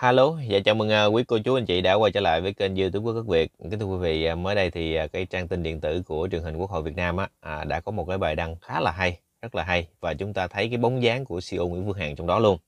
Hello, dạ chào mừng à, quý cô chú anh chị đã quay trở lại với kênh YouTube của Quốc Việt. Kính thưa quý vị, à, mới đây thì à, cái trang tin điện tử của truyền hình Quốc hội Việt Nam á đã có một cái bài đăng khá là hay, rất là hay và chúng ta thấy cái bóng dáng của CEO Nguyễn Phương Hằng trong đó luôn.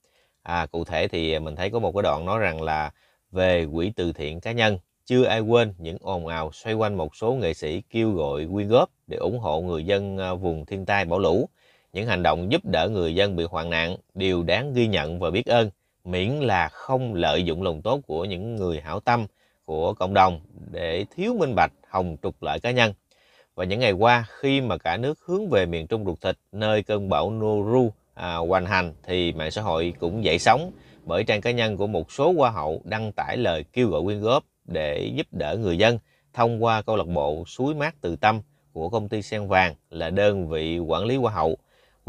À, cụ thể thì mình thấy có một cái đoạn nói rằng là về quỹ từ thiện cá nhân chưa ai quên những ồn ào xoay quanh một số nghệ sĩ kêu gọi quyên góp để ủng hộ người dân vùng thiên tai bão lũ. Những hành động giúp đỡ người dân bị hoạn nạn đều đáng ghi nhận và biết ơn miễn là không lợi dụng lòng tốt của những người hảo tâm của cộng đồng để thiếu minh bạch hồng trục lợi cá nhân. Và những ngày qua khi mà cả nước hướng về miền Trung ruột thịt nơi cơn bão Noru à, hoành hành thì mạng xã hội cũng dậy sóng bởi trang cá nhân của một số hoa hậu đăng tải lời kêu gọi quyên góp để giúp đỡ người dân thông qua câu lạc bộ Suối Mát Từ Tâm của công ty Sen Vàng là đơn vị quản lý hoa hậu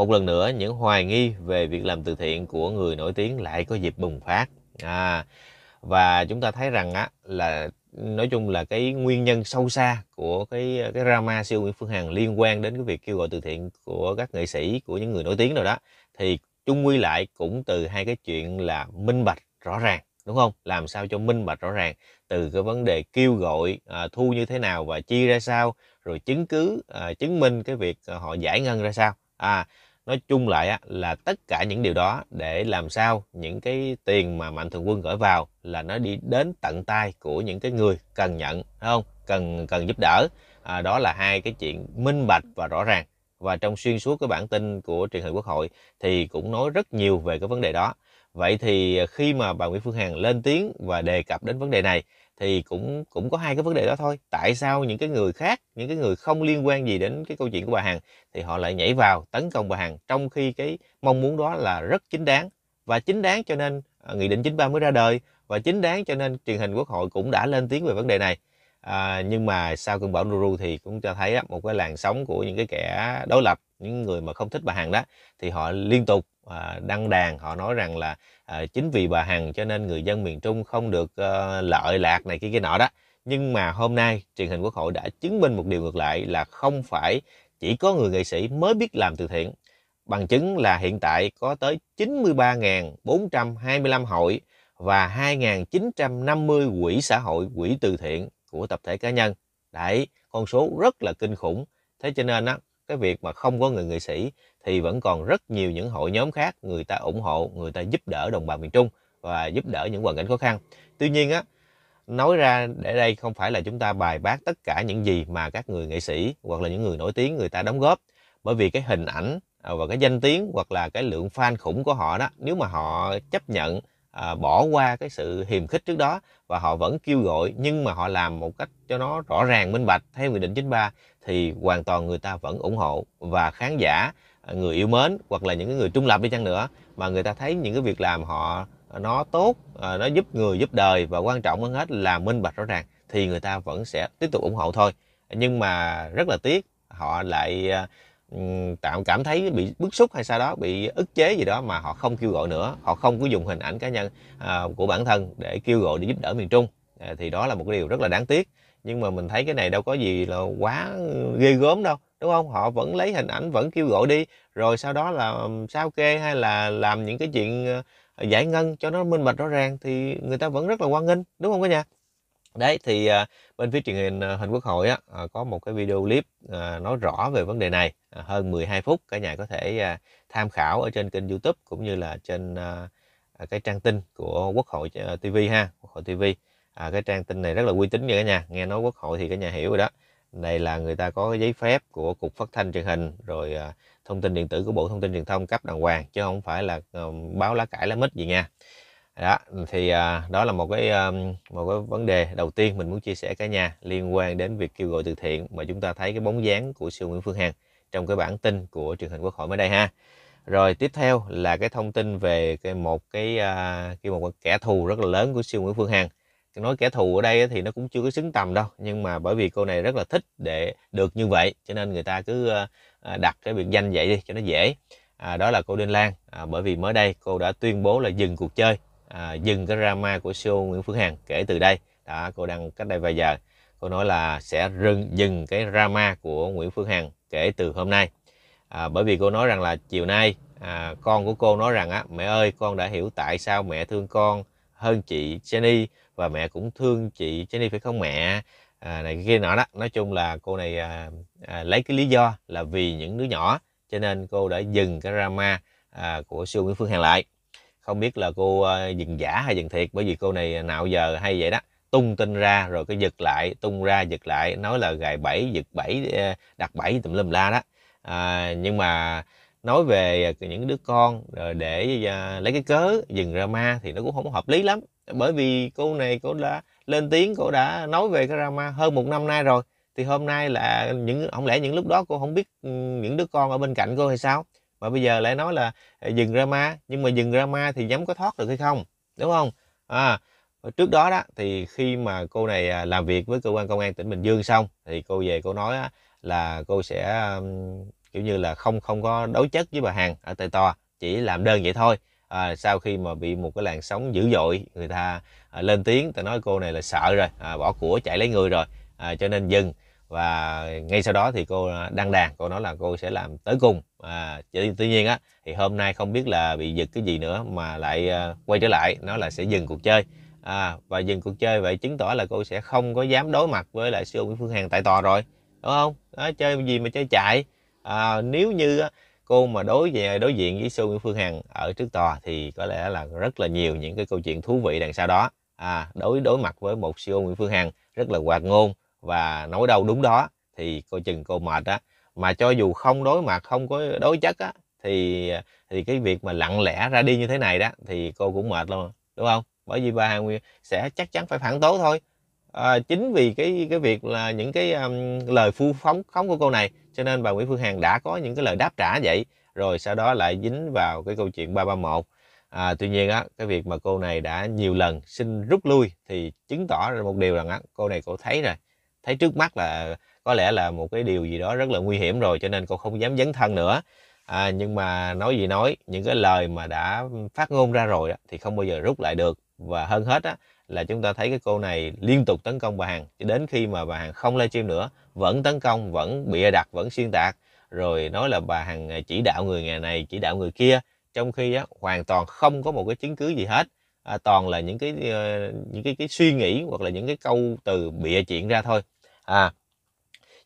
một lần nữa những hoài nghi về việc làm từ thiện của người nổi tiếng lại có dịp bùng phát à, và chúng ta thấy rằng á là nói chung là cái nguyên nhân sâu xa của cái cái drama siêu Nguyễn Phương Hằng liên quan đến cái việc kêu gọi từ thiện của các nghệ sĩ của những người nổi tiếng rồi đó thì chung quy lại cũng từ hai cái chuyện là minh bạch rõ ràng đúng không làm sao cho minh bạch rõ ràng từ cái vấn đề kêu gọi à, thu như thế nào và chi ra sao rồi chứng cứ à, chứng minh cái việc à, họ giải ngân ra sao à nói chung lại á, là tất cả những điều đó để làm sao những cái tiền mà mạnh thường quân gửi vào là nó đi đến tận tay của những cái người cần nhận không cần cần giúp đỡ à, đó là hai cái chuyện minh bạch và rõ ràng và trong xuyên suốt cái bản tin của truyền hình quốc hội thì cũng nói rất nhiều về cái vấn đề đó vậy thì à, khi mà bà Nguyễn Phương Hằng lên tiếng và đề cập đến vấn đề này thì cũng cũng có hai cái vấn đề đó thôi tại sao những cái người khác những cái người không liên quan gì đến cái câu chuyện của bà Hằng thì họ lại nhảy vào tấn công bà Hằng trong khi cái mong muốn đó là rất chính đáng và chính đáng cho nên à, nghị định 93 mới ra đời và chính đáng cho nên truyền hình quốc hội cũng đã lên tiếng về vấn đề này à, nhưng mà sau cơn bão Noru thì cũng cho thấy đó, một cái làn sóng của những cái kẻ đối lập những người mà không thích bà Hằng đó thì họ liên tục à, đăng đàn họ nói rằng là à, chính vì bà Hằng cho nên người dân miền Trung không được à, lợi lạc này kia kia nọ đó nhưng mà hôm nay truyền hình quốc hội đã chứng minh một điều ngược lại là không phải chỉ có người nghệ sĩ mới biết làm từ thiện bằng chứng là hiện tại có tới 93.425 hội và 2.950 quỹ xã hội, quỹ từ thiện của tập thể cá nhân đấy con số rất là kinh khủng thế cho nên á cái việc mà không có người nghệ sĩ thì vẫn còn rất nhiều những hội nhóm khác người ta ủng hộ người ta giúp đỡ đồng bào miền trung và giúp đỡ những hoàn cảnh khó khăn tuy nhiên á nói ra để đây không phải là chúng ta bài bác tất cả những gì mà các người nghệ sĩ hoặc là những người nổi tiếng người ta đóng góp bởi vì cái hình ảnh à, và cái danh tiếng hoặc là cái lượng fan khủng của họ đó nếu mà họ chấp nhận à, bỏ qua cái sự hiềm khích trước đó và họ vẫn kêu gọi nhưng mà họ làm một cách cho nó rõ ràng minh bạch theo nghị định 93 thì hoàn toàn người ta vẫn ủng hộ và khán giả à, người yêu mến hoặc là những người trung lập đi chăng nữa mà người ta thấy những cái việc làm họ à, nó tốt à, nó giúp người giúp đời và quan trọng hơn hết là minh bạch rõ ràng thì người ta vẫn sẽ tiếp tục ủng hộ thôi nhưng mà rất là tiếc họ lại tạo cảm thấy bị bức xúc hay sao đó bị ức chế gì đó mà họ không kêu gọi nữa họ không có dùng hình ảnh cá nhân à, của bản thân để kêu gọi để giúp đỡ miền trung à, thì đó là một cái điều rất là đáng tiếc nhưng mà mình thấy cái này đâu có gì là quá ghê gớm đâu đúng không họ vẫn lấy hình ảnh vẫn kêu gọi đi rồi sau đó là sao kê hay là làm những cái chuyện ờ, giải ngân cho nó minh bạch rõ ràng thì người ta vẫn rất là quan nghênh đúng không cả nhà đấy thì à, bên phía truyền hình à, hình quốc hội á, à, có một cái video clip nói rõ về vấn đề này hơn 12 phút cả nhà có thể tham khảo ở trên kênh youtube cũng như là trên cái trang tin của quốc hội tv ha quốc hội tv à, cái trang tin này rất là uy tín nha cả nhà nghe nói quốc hội thì cả nhà hiểu rồi đó này là người ta có giấy phép của cục phát thanh truyền hình rồi thông tin điện tử của bộ thông tin truyền thông cấp đàng hoàng chứ không phải là báo lá cải lá mít gì nha đó thì à, đó là một cái à, một cái vấn đề đầu tiên mình muốn chia sẻ cả nhà liên quan đến việc kêu gọi từ thiện mà chúng ta thấy cái bóng dáng của siêu Nguyễn Phương Hằng trong cái bản tin của truyền hình quốc hội mới đây ha rồi tiếp theo là cái thông tin về cái một cái à, cái một kẻ thù rất là lớn của siêu Nguyễn Phương Hằng nói kẻ thù ở đây thì nó cũng chưa có xứng tầm đâu nhưng mà bởi vì cô này rất là thích để được như vậy cho nên người ta cứ à, đặt cái biệt danh vậy đi cho nó dễ à, đó là cô Đinh Lan à, bởi vì mới đây cô đã tuyên bố là dừng cuộc chơi à, dừng cái drama của show Nguyễn Phương Hằng kể từ đây đó cô đăng cách đây vài giờ cô nói là sẽ rừng dừng cái drama của Nguyễn Phương Hằng kể từ hôm nay à, bởi vì cô nói rằng là chiều nay à, con của cô nói rằng á mẹ ơi con đã hiểu tại sao mẹ thương con hơn chị Jenny và mẹ cũng thương chị Jenny phải không mẹ à, này kia nọ đó nói chung là cô này à, à, lấy cái lý do là vì những đứa nhỏ cho nên cô đã dừng cái drama à, của siêu Nguyễn Phương Hằng lại không biết là cô ờ, dừng giả hay dừng thiệt bởi vì cô này ờ, nào giờ hay vậy đó tung tin ra rồi cái giật lại tung ra giật lại nói là gài bẫy giật bẫy ờ, đặt bẫy tùm lum la đó à, nhưng mà nói về những đứa con rồi để lấy cái cớ dừng drama thì nó cũng không hợp lý lắm bởi vì cô này cô đã lên tiếng cô đã nói về cái drama hơn một năm nay rồi thì hôm nay là những không lẽ những lúc đó cô không biết những đứa con ở bên cạnh cô hay sao mà bây giờ lại nói là ờ, dừng drama nhưng mà dừng drama thì nhắm có thoát được hay không đúng không à, trước đó đó thì khi mà cô này à, làm việc với cơ quan công an tỉnh Bình Dương xong thì cô về cô nói là cô sẽ kiểu như là không không có đối chất với bà hàng ở tại tòa chỉ làm đơn vậy thôi à, sau khi mà bị một cái làn sóng dữ dội người ta à, lên tiếng ta nói cô này là sợ rồi à, bỏ của chạy lấy người rồi à, cho nên dừng và ngay sau đó thì cô à, đăng đàn cô nói là cô sẽ làm tới cùng à, tuy nhiên á thì hôm nay không biết là bị giật cái gì nữa mà lại à, quay trở lại nó là sẽ dừng cuộc chơi à, và dừng cuộc chơi vậy chứng tỏ là cô sẽ không có dám đối mặt với lại siêu Nguyễn Phương Hằng tại tòa rồi đúng không đó, chơi gì mà chơi chạy à, nếu như cô mà đối về đối diện với siêu Nguyễn Phương Hằng ở trước tòa thì có lẽ là rất là nhiều những cái câu chuyện thú vị đằng sau đó à, đối đối mặt với một siêu Nguyễn Phương Hằng rất là hoạt ngôn và nỗi đau đúng đó thì coi chừng cô mệt á mà cho dù không đối mặt không có đối chất á thì thì cái việc mà lặng lẽ ra đi như thế này đó thì cô cũng mệt luôn đúng không bởi vì bà Hà Nguyên sẽ chắc chắn phải phản tố thôi à, chính vì cái cái việc là những cái um, lời phu phóng phóng của cô này cho nên bà Nguyễn Phương Hằng đã có những cái lời đáp trả vậy rồi sau đó lại dính vào cái câu chuyện 331 à, tuy nhiên á cái việc mà cô này đã nhiều lần xin rút lui thì chứng tỏ ra một điều rằng á cô này cô thấy rồi thấy trước mắt là có lẽ là một cái điều gì đó rất là nguy hiểm rồi cho nên cô không dám dấn thân nữa à, nhưng mà nói gì nói những cái lời mà đã phát ngôn ra rồi đó, thì không bao giờ rút lại được và hơn hết á, là chúng ta thấy cái cô này liên tục tấn công bà Hằng cho đến khi mà bà Hằng không livestream nữa vẫn tấn công vẫn bịa đặt vẫn xuyên tạc rồi nói là bà Hằng chỉ đạo người ngày này chỉ đạo người kia trong khi á, hoàn toàn không có một cái chứng cứ gì hết à, toàn là những cái ờ, những cái cái suy nghĩ hoặc là những cái câu từ bịa chuyện ra thôi à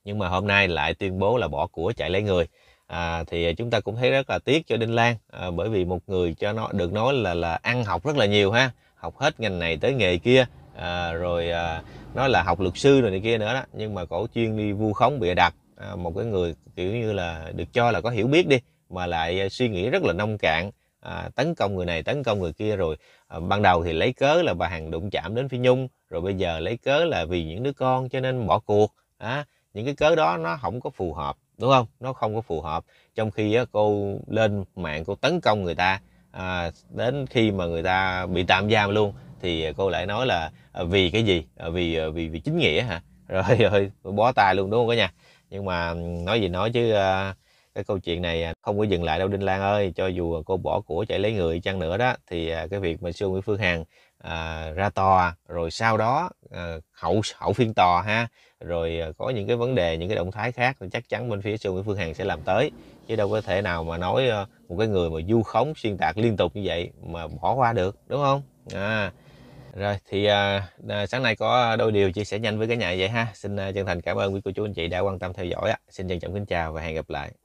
nhưng mà hôm nay lại tuyên bố là bỏ của chạy lấy người à, thì ờ, chúng ta cũng thấy rất là tiếc cho Đinh Lan à, bởi vì một người cho nó được nói là là ăn học rất là nhiều ha học hết ngành này tới nghề kia à, rồi à, nói là học luật sư rồi này kia nữa đó nhưng mà cổ chuyên đi vu khống bịa đặt à, một cái người kiểu như là được cho là có hiểu biết đi mà lại ờ, suy nghĩ rất là nông cạn à, tấn công người này tấn công người kia rồi à, ban đầu thì lấy cớ là bà hằng đụng chạm đến phi nhung rồi bây giờ lấy cớ là vì những đứa con cho nên bỏ cuộc à, những cái cớ đó nó không có phù hợp đúng không nó không có phù hợp trong khi á, cô lên mạng cô tấn công người ta à, đến khi mà người ta bị tạm giam luôn thì cô lại nói là à, vì cái gì à, vì à, vì vì chính nghĩa hả rồi rồi bó tay luôn đúng không cả nhà nhưng mà nói gì nói chứ à, cái câu chuyện này à, không có dừng lại đâu Đinh Lan ơi cho dù cô bỏ của chạy lấy người chăng nữa đó thì à, cái việc mà Sương Nguyễn Phương Hằng à, ra tòa rồi sau đó à, hậu hậu phiên tòa ha rồi à, có những cái vấn đề những cái động thái khác thì chắc chắn bên phía Sương Nguyễn Phương Hằng sẽ làm tới chứ đâu có thể nào mà nói một cái người mà du khống xuyên tạc liên tục như vậy mà bỏ qua được đúng không à, rồi thì à, sáng nay có đôi điều chia sẻ nhanh với cả nhà vậy ha xin chân thành cảm ơn quý cô chú anh chị đã quan tâm theo dõi xin trân trọng kính chào và hẹn gặp lại